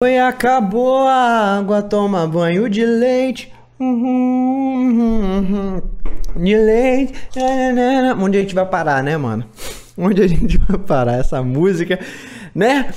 Oi, acabou a água, toma banho de leite. De leite. Onde a gente vai parar, né, mano? Onde a gente vai parar essa música, né?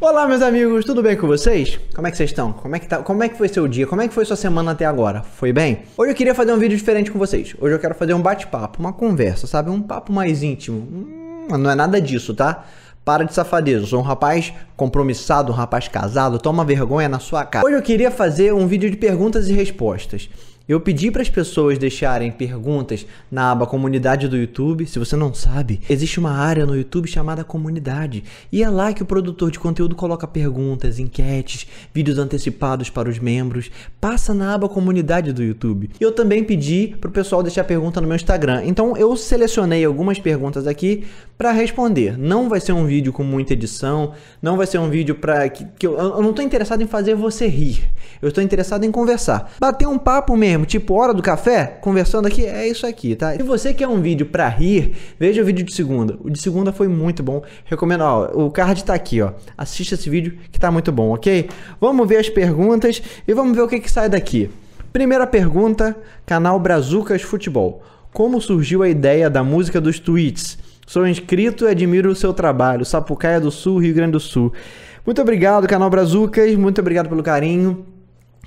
Olá, meus amigos, tudo bem com vocês? Como é que vocês estão? Como é que, tá? Como é que foi seu dia? Como é que foi sua semana até agora? Foi bem? Hoje eu queria fazer um vídeo diferente com vocês. Hoje eu quero fazer um bate-papo, uma conversa, sabe? Um papo mais íntimo. Hum, não é nada disso, tá? Para de safadeza, sou um rapaz compromissado, um rapaz casado, toma vergonha na sua cara. Hoje eu queria fazer um vídeo de perguntas e respostas. Eu pedi para as pessoas deixarem perguntas na aba comunidade do YouTube. Se você não sabe, existe uma área no YouTube chamada comunidade e é lá que o produtor de conteúdo coloca perguntas, enquetes, vídeos antecipados para os membros. Passa na aba comunidade do YouTube. E Eu também pedi para o pessoal deixar pergunta no meu Instagram. Então eu selecionei algumas perguntas aqui para responder. Não vai ser um vídeo com muita edição, não vai ser um vídeo para que, que eu, eu, não estou interessado em fazer você rir. Eu estou interessado em conversar, bater um papo mesmo mesmo, tipo hora do café, conversando aqui, é isso aqui, tá? Se você quer um vídeo para rir, veja o vídeo de segunda. O de segunda foi muito bom. Recomendo, ó, o card tá aqui, ó. Assista esse vídeo que tá muito bom, ok? Vamos ver as perguntas e vamos ver o que que sai daqui. Primeira pergunta, canal Brazucas Futebol. Como surgiu a ideia da música dos tweets? Sou inscrito e admiro o seu trabalho. Sapucaia do Sul, Rio Grande do Sul. Muito obrigado, canal Brazucas. Muito obrigado pelo carinho.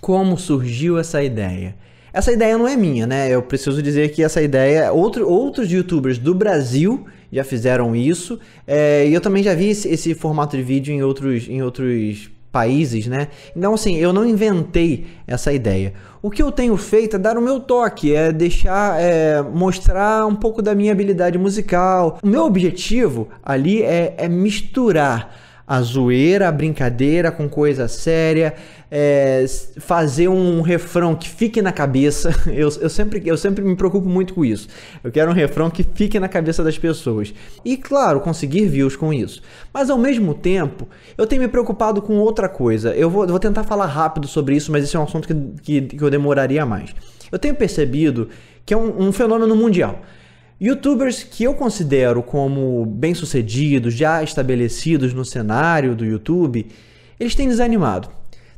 Como surgiu essa ideia? Essa ideia não é minha, né? Eu preciso dizer que essa ideia. Outro, outros youtubers do Brasil já fizeram isso. É, e eu também já vi esse, esse, formato de vídeo em outros, em outros países, né? Então, assim, eu não inventei essa ideia. O que eu tenho feito é dar o meu toque, é deixar, é, mostrar um pouco da minha habilidade musical. O meu objetivo ali é, é misturar a zoeira, a brincadeira com coisa séria, é, fazer um refrão que fique na cabeça. Eu, eu, sempre, eu sempre me preocupo muito com isso. Eu quero um refrão que fique na cabeça das pessoas. E claro, conseguir views com isso. Mas ao mesmo tempo, eu tenho me preocupado com outra coisa. Eu vou, vou tentar falar rápido sobre isso, mas esse é um assunto que, que, que eu demoraria mais. Eu tenho percebido que é um, um fenômeno mundial. Youtubers que eu considero como bem-sucedidos, já estabelecidos no cenário do YouTube, eles têm desanimado.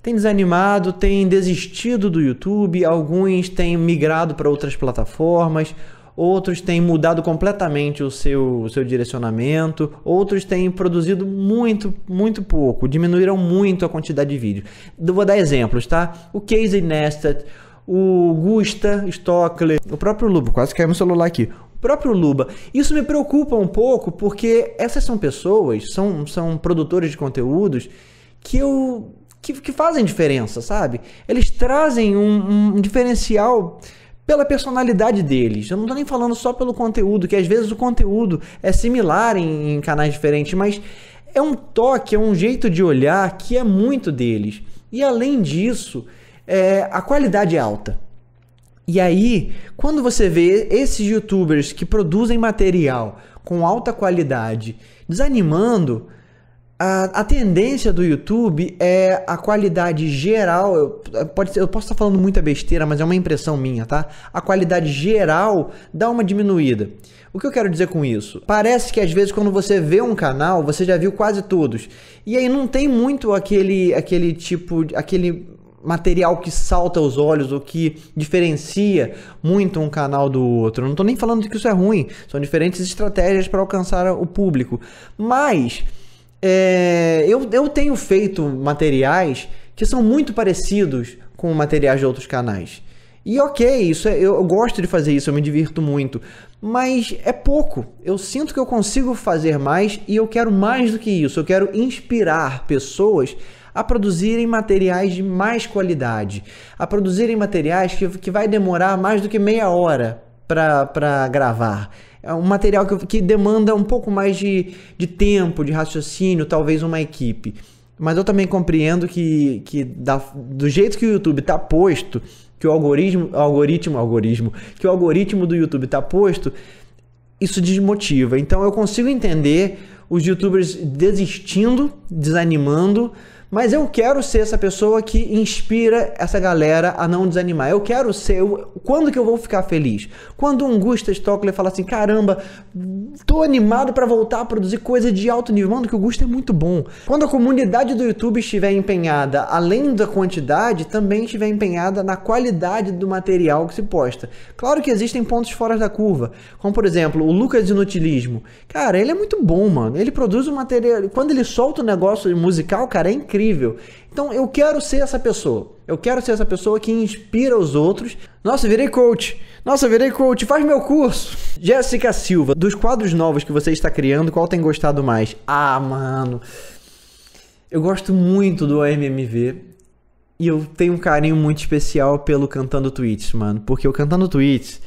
Tem desanimado, tem desistido do YouTube, alguns têm migrado para outras plataformas, outros têm mudado completamente o seu, o seu direcionamento, outros têm produzido muito, muito pouco, diminuíram muito a quantidade de vídeos. Vou dar exemplos, tá? O Casey Neistat, o Gusta Stockler, o próprio Lubo, quase caiu meu celular aqui, próprio Luba. Isso me preocupa um pouco porque essas são pessoas, são, são produtores de conteúdos que eu que, que fazem diferença, sabe? Eles trazem um, um diferencial pela personalidade deles. Eu não tô nem falando só pelo conteúdo, que às vezes o conteúdo é similar em, em canais diferentes, mas é um toque, é um jeito de olhar que é muito deles. E além disso, é, a qualidade é alta. E aí, quando você vê esses youtubers que produzem material com alta qualidade desanimando, a, a tendência do YouTube é a qualidade geral. Eu, pode ser, eu posso estar falando muita besteira, mas é uma impressão minha, tá? A qualidade geral dá uma diminuída. O que eu quero dizer com isso? Parece que às vezes quando você vê um canal, você já viu quase todos. E aí não tem muito aquele, aquele tipo, aquele material que salta aos olhos ou que diferencia muito um canal do outro. não estou nem falando de que isso é ruim, são diferentes estratégias para alcançar o público. Mas é, eu, eu tenho feito materiais que são muito parecidos com materiais de outros canais. E ok, isso é, eu, eu gosto de fazer isso, eu me divirto muito, mas é pouco. Eu sinto que eu consigo fazer mais e eu quero mais do que isso. Eu quero inspirar pessoas a produzirem materiais de mais qualidade, a produzirem materiais que, que vai demorar mais do que meia hora para gravar. É um material que, que demanda um pouco mais de, de tempo, de raciocínio, talvez uma equipe. Mas eu também compreendo que, que da, do jeito que o YouTube está posto, que o algoritmo, algoritmo, algoritmo, que o algoritmo do YouTube está posto, isso desmotiva. Então eu consigo entender os YouTubers desistindo, desanimando, mas eu quero ser essa pessoa que inspira essa galera a não desanimar. Eu quero ser. Eu, quando que eu vou ficar feliz? Quando um Gustav Stockler fala assim: caramba, tô animado para voltar a produzir coisa de alto nível. Mano, que o Gusta é muito bom. Quando a comunidade do YouTube estiver empenhada, além da quantidade, também estiver empenhada na qualidade do material que se posta. Claro que existem pontos fora da curva, como por exemplo o Lucas Inutilismo. Cara, ele é muito bom, mano. Ele produz um material. Quando ele solta o um negócio musical, cara, é incrível incrível. Então eu quero ser essa pessoa. Eu quero ser essa pessoa que inspira os outros. Nossa, virei coach. Nossa, virei coach. Faz meu curso. Jéssica Silva, dos quadros novos que você está criando, qual tem gostado mais? Ah, mano. Eu gosto muito do MMV E eu tenho um carinho muito especial pelo Cantando Tweets, mano. Porque o Cantando Tweets,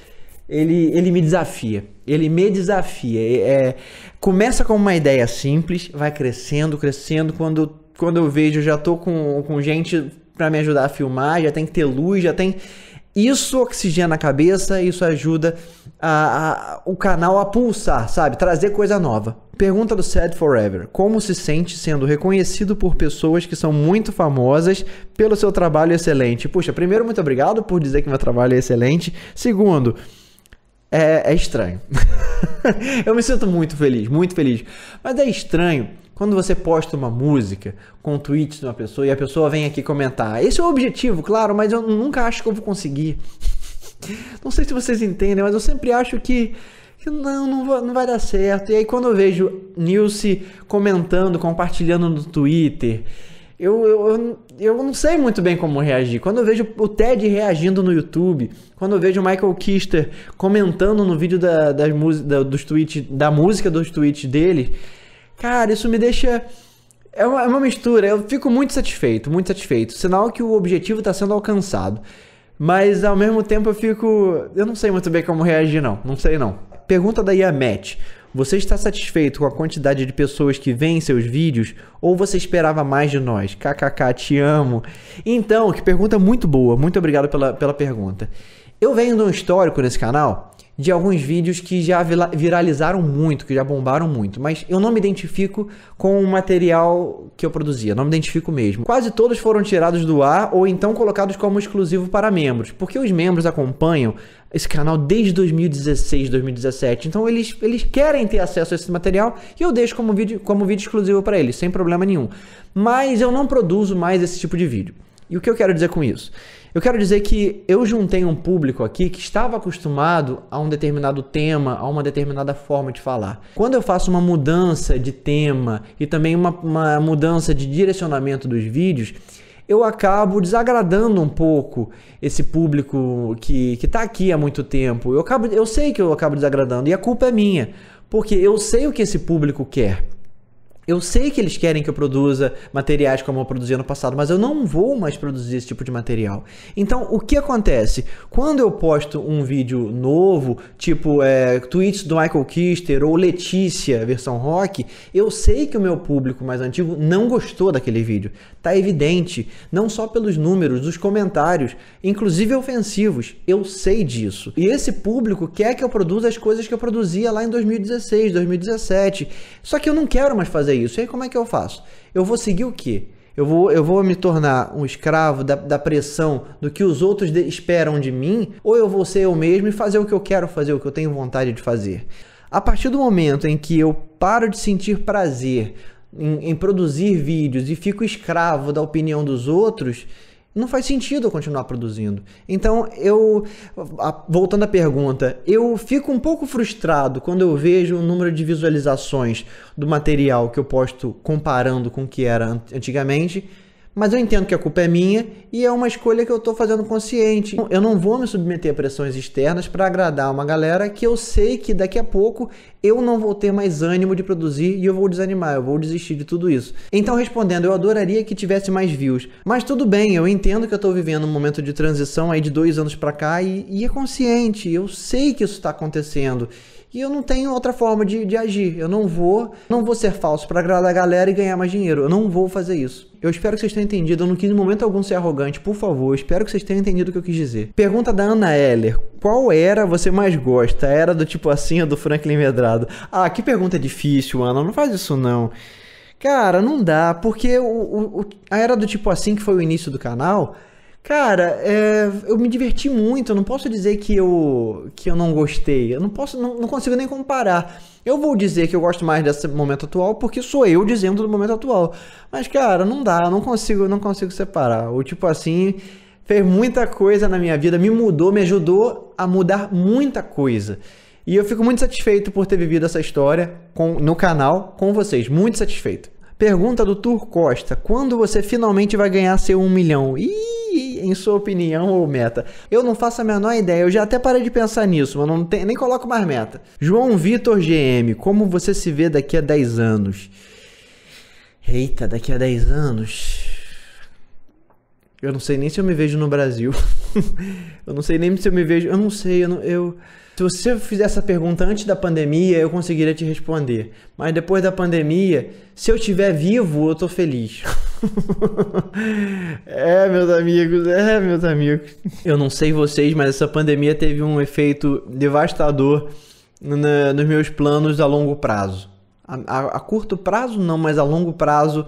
ele, ele me desafia. Ele me desafia. É, é começa com uma ideia simples, vai crescendo, crescendo. Quando quando eu vejo, já tô com, com gente para me ajudar a filmar, já tem que ter luz, já tem. Isso oxigena a cabeça, isso ajuda a, a, o canal a pulsar, sabe? Trazer coisa nova. Pergunta do Sad Forever: Como se sente sendo reconhecido por pessoas que são muito famosas pelo seu trabalho excelente? Puxa, primeiro, muito obrigado por dizer que meu trabalho é excelente. Segundo, é, é estranho. eu me sinto muito feliz, muito feliz. Mas é estranho quando você posta uma música com um tweets de uma pessoa e a pessoa vem aqui comentar, esse é o objetivo, claro, mas eu nunca acho que eu vou conseguir. não sei se vocês entendem, mas eu sempre acho que não, não, não vai dar certo. E aí quando eu vejo Nilce comentando, compartilhando no Twitter, eu, eu, eu não sei muito bem como reagir. Quando eu vejo o Ted reagindo no YouTube, quando eu vejo o Michael Kister comentando no vídeo da, das da, dos tweets, da música dos tweets dele, Cara, isso me deixa. É uma, é uma mistura. Eu fico muito satisfeito, muito satisfeito. Sinal que o objetivo está sendo alcançado. Mas ao mesmo tempo eu fico. Eu não sei muito bem como reagir, não. Não sei, não. Pergunta da Iamet. Você está satisfeito com a quantidade de pessoas que veem seus vídeos ou você esperava mais de nós? KKK, te amo. Então, que pergunta muito boa. Muito obrigado pela, pela pergunta. Eu venho de um histórico nesse canal de alguns vídeos que já viralizaram muito, que já bombaram muito, mas eu não me identifico com o material que eu produzia, não me identifico mesmo. Quase todos foram tirados do ar ou então colocados como exclusivo para membros, porque os membros acompanham esse canal desde 2016, 2017, então eles, eles querem ter acesso a esse material e eu deixo como vídeo, como vídeo exclusivo para eles, sem problema nenhum. Mas eu não produzo mais esse tipo de vídeo. E o que eu quero dizer com isso? Eu quero dizer que eu juntei um público aqui que estava acostumado a um determinado tema, a uma determinada forma de falar. Quando eu faço uma mudança de tema e também uma, uma mudança de direcionamento dos vídeos, eu acabo desagradando um pouco esse público que, que tá aqui há muito tempo. Eu, acabo, eu sei que eu acabo desagradando e a culpa é minha, porque eu sei o que esse público quer. Eu sei que eles querem que eu produza materiais como eu produzi no passado, mas eu não vou mais produzir esse tipo de material. Então, o que acontece? Quando eu posto um vídeo novo, tipo é, tweets do Michael Kister ou Letícia, versão rock, eu sei que o meu público mais antigo não gostou daquele vídeo. Tá evidente, não só pelos números, dos comentários, inclusive ofensivos. Eu sei disso. E esse público quer que eu produza as coisas que eu produzia lá em 2016, 2017. Só que eu não quero mais fazer isso. E aí como é que eu faço? Eu vou seguir o quê? Eu vou, eu vou me tornar um escravo da, da pressão do que os outros de, esperam de mim, ou eu vou ser eu mesmo e fazer o que eu quero fazer, o que eu tenho vontade de fazer. A partir do momento em que eu paro de sentir prazer em, em produzir vídeos e fico escravo da opinião dos outros, não faz sentido eu continuar produzindo. Então, eu voltando à pergunta, eu fico um pouco frustrado quando eu vejo o número de visualizações do material que eu posto comparando com o que era antigamente mas eu entendo que a culpa é minha e é uma escolha que eu estou fazendo consciente. Então, eu não vou me submeter a pressões externas para agradar uma galera que eu sei que daqui a pouco eu não vou ter mais ânimo de produzir e eu vou desanimar, eu vou desistir de tudo isso. Então, respondendo, eu adoraria que tivesse mais views, mas tudo bem, eu entendo que eu estou vivendo um momento de transição aí de dois anos para cá e, e é consciente, eu sei que isso está acontecendo e eu não tenho outra forma de, de agir. Eu não vou, não vou ser falso para agradar a galera e ganhar mais dinheiro. Eu não vou fazer isso. Eu espero que vocês tenham entendido. Eu não quis em momento algum ser arrogante, por favor. Eu espero que vocês tenham entendido o que eu quis dizer. Pergunta da Ana Heller: Qual era você mais gosta? Era do tipo assim ou do Franklin Medrado? Ah, que pergunta difícil, Ana. Não faz isso não. Cara, não dá, porque o, o, a era do tipo assim, que foi o início do canal, Cara, é, eu me diverti muito. Eu não posso dizer que eu, que eu não gostei. Eu não posso, não, não, consigo nem comparar. Eu vou dizer que eu gosto mais desse momento atual porque sou eu dizendo do momento atual. Mas cara, não dá. não consigo, não consigo separar. O tipo assim, fez muita coisa na minha vida, me mudou, me ajudou a mudar muita coisa. E eu fico muito satisfeito por ter vivido essa história com, no canal com vocês. Muito satisfeito. Pergunta do Tur Costa: Quando você finalmente vai ganhar seu 1 um milhão? Ih! em sua opinião ou meta? Eu não faço a menor ideia, eu já até parei de pensar nisso, mas não tem, nem coloco mais meta. João Vitor GM, como você se vê daqui a 10 anos? Eita, daqui a 10 anos. Eu não sei nem se eu me vejo no Brasil. eu não sei nem se eu me vejo. Eu não sei, eu, não, eu. Se você fizer essa pergunta antes da pandemia, eu conseguiria te responder. Mas depois da pandemia, se eu estiver vivo, eu tô feliz. é, meus amigos, é, meus amigos. Eu não sei vocês, mas essa pandemia teve um efeito devastador na, nos meus planos a longo prazo. A, a, a curto prazo, não, mas a longo prazo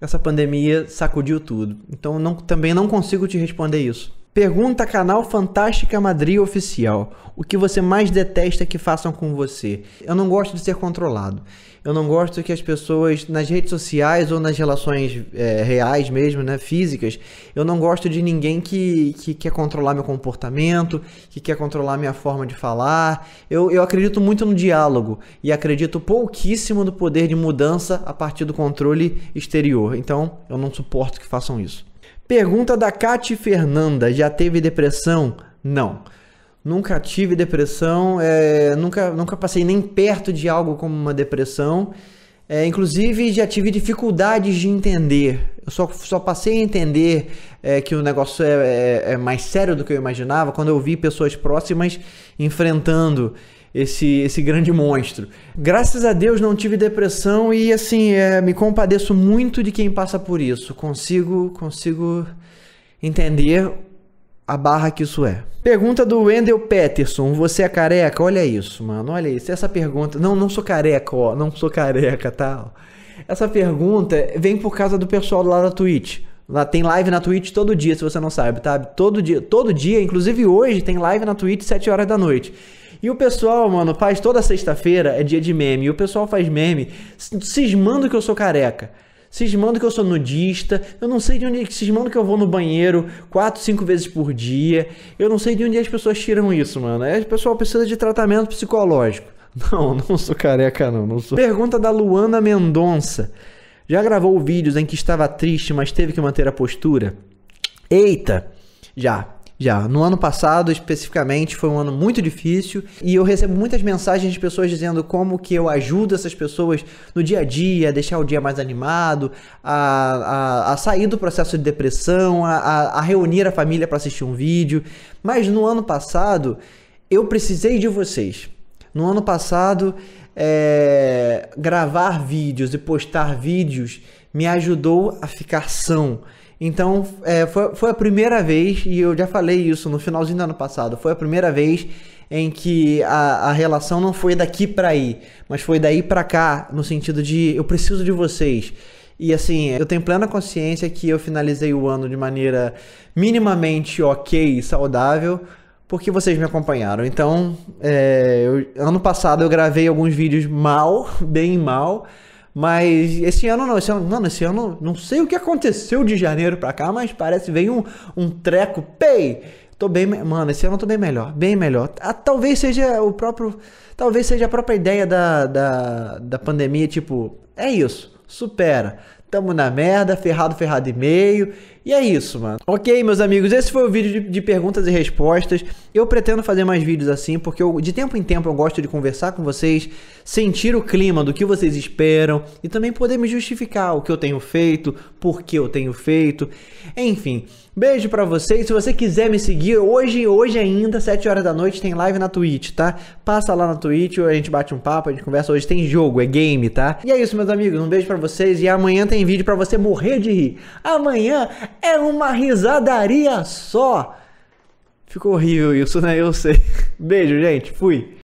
essa pandemia sacudiu tudo. Então não, também não consigo te responder isso. Pergunta canal Fantástica Madrid Oficial. O que você mais detesta que façam com você? Eu não gosto de ser controlado. Eu não gosto que as pessoas, nas redes sociais ou nas relações é, reais mesmo, né, físicas, eu não gosto de ninguém que, que quer controlar meu comportamento, que quer controlar minha forma de falar. Eu, eu acredito muito no diálogo e acredito pouquíssimo no poder de mudança a partir do controle exterior. Então, eu não suporto que façam isso. Pergunta da Cati Fernanda: já teve depressão? Não. Nunca tive depressão, é, nunca, nunca passei nem perto de algo como uma depressão. É, inclusive, já tive dificuldades de entender. Eu só, só passei a entender é, que o negócio é, é, é mais sério do que eu imaginava quando eu vi pessoas próximas enfrentando esse, esse grande monstro. Graças a Deus não tive depressão e assim, é, me compadeço muito de quem passa por isso. Consigo, consigo entender a barra que isso é. Pergunta do Wendel Peterson: Você é careca? Olha isso, mano. Olha isso. Essa pergunta. Não, não sou careca, ó. Não sou careca, tá? Essa pergunta vem por causa do pessoal lá da Twitch. Lá tem live na Twitch todo dia, se você não sabe, tá? Todo dia, todo dia, inclusive hoje tem live na Twitch 7 horas da noite. E o pessoal, mano, faz toda sexta-feira, é dia de meme. E o pessoal faz meme cismando que eu sou careca. Cismando que eu sou nudista, eu não sei de onde. Cismando que eu vou no banheiro quatro, cinco vezes por dia. Eu não sei de onde as pessoas tiram isso, mano. É, o pessoal precisa de tratamento psicológico. Não, não sou careca, não. não sou. Pergunta da Luana Mendonça. Já gravou vídeos em que estava triste, mas teve que manter a postura? Eita! Já. Já. No ano passado, especificamente, foi um ano muito difícil e eu recebo muitas mensagens de pessoas dizendo como que eu ajudo essas pessoas no dia a dia, a deixar o dia mais animado, a, a, a sair do processo de depressão, a, a reunir a família para assistir um vídeo. Mas no ano passado, eu precisei de vocês. No ano passado, é, gravar vídeos e postar vídeos me ajudou a ficar são então, é, foi, foi a primeira vez, e eu já falei isso no finalzinho do ano passado, foi a primeira vez em que a, a relação não foi daqui para aí, mas foi daí para cá, no sentido de eu preciso de vocês. E assim, eu tenho plena consciência que eu finalizei o ano de maneira minimamente ok e saudável, porque vocês me acompanharam. Então, é, eu, ano passado eu gravei alguns vídeos mal, bem mal mas esse ano não, esse ano, mano, esse ano não sei o que aconteceu de janeiro pra cá, mas parece veio um, um treco, pei! Tô bem, mano, esse ano eu tô bem melhor, bem melhor. Ah, talvez seja o próprio, talvez seja a própria ideia da, da, da pandemia, tipo, é isso, supera. Tamo na merda, ferrado, ferrado e meio. E é isso, mano. Ok, meus amigos, esse foi o vídeo de, de, perguntas e respostas. Eu pretendo fazer mais vídeos assim, porque eu, de tempo em tempo eu gosto de conversar com vocês, sentir o clima do que vocês esperam e também poder me justificar o que eu tenho feito, por que eu tenho feito. Enfim, beijo para vocês. Se você quiser me seguir, hoje, hoje ainda, 7 horas da noite, tem live na Twitch, tá? Passa lá na Twitch, a gente bate um papo, a gente conversa. Hoje tem jogo, é game, tá? E é isso, meus amigos. Um beijo para vocês e amanhã tem tem vídeo para você morrer de rir. Amanhã é uma risadaria só. Ficou horrível isso, né? Eu sei. Beijo, gente. Fui.